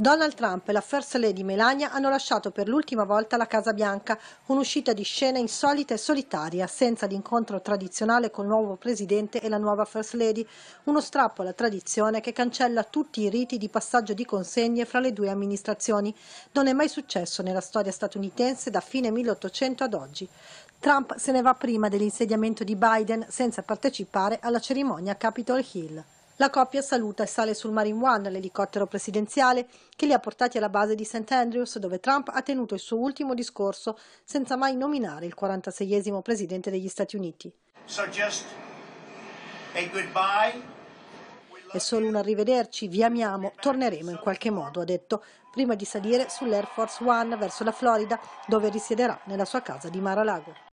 Donald Trump e la First Lady Melania hanno lasciato per l'ultima volta la Casa Bianca, un'uscita di scena insolita e solitaria, senza l'incontro tradizionale col nuovo presidente e la nuova First Lady, uno strappo alla tradizione che cancella tutti i riti di passaggio di consegne fra le due amministrazioni. Non è mai successo nella storia statunitense da fine 1800 ad oggi. Trump se ne va prima dell'insediamento di Biden senza partecipare alla cerimonia Capitol Hill. La coppia saluta e sale sul Marine One, l'elicottero presidenziale, che li ha portati alla base di St. Andrews, dove Trump ha tenuto il suo ultimo discorso senza mai nominare il 46esimo presidente degli Stati Uniti. So è solo un arrivederci, vi amiamo, torneremo in qualche modo, ha detto, prima di salire sull'Air Force One verso la Florida, dove risiederà nella sua casa di Mar-a-Lago.